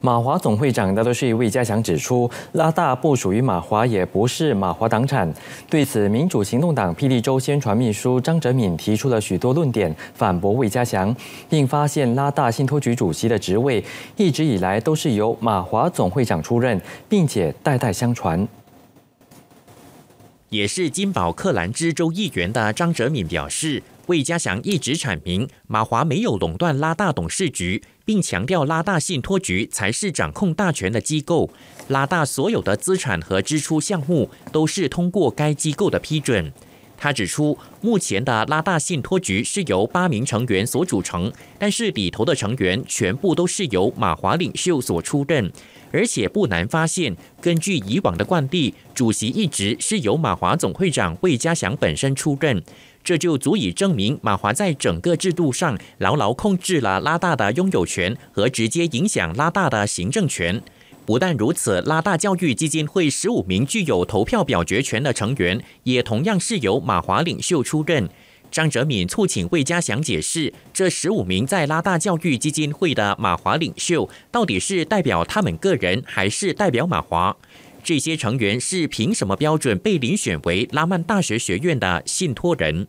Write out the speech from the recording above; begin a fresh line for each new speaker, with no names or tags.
马华总会长大多是魏家祥指出，拉大不属于马华，也不是马华党产。对此，民主行动党霹雳州宣传秘书张哲敏提出了许多论点反驳魏家祥，并发现拉大信托局主席的职位一直以来都是由马华总会长出任，并且代代相传。
也是金宝克兰之州议员的张哲敏表示。魏家祥一直阐明，马华没有垄断拉大董事局，并强调拉大信托局才是掌控大权的机构。拉大所有的资产和支出项目都是通过该机构的批准。他指出，目前的拉大信托局是由八名成员所组成，但是里头的成员全部都是由马华领袖所出任，而且不难发现，根据以往的惯例，主席一职是由马华总会长魏嘉祥本身出任，这就足以证明马华在整个制度上牢牢控制了拉大的拥有权和直接影响拉大的行政权。不但如此，拉大教育基金会十五名具有投票表决权的成员，也同样是由马华领袖出任。张哲敏促请魏家祥解释，这十五名在拉大教育基金会的马华领袖，到底是代表他们个人，还是代表马华？这些成员是凭什么标准被遴选为拉曼大学学院的信托人？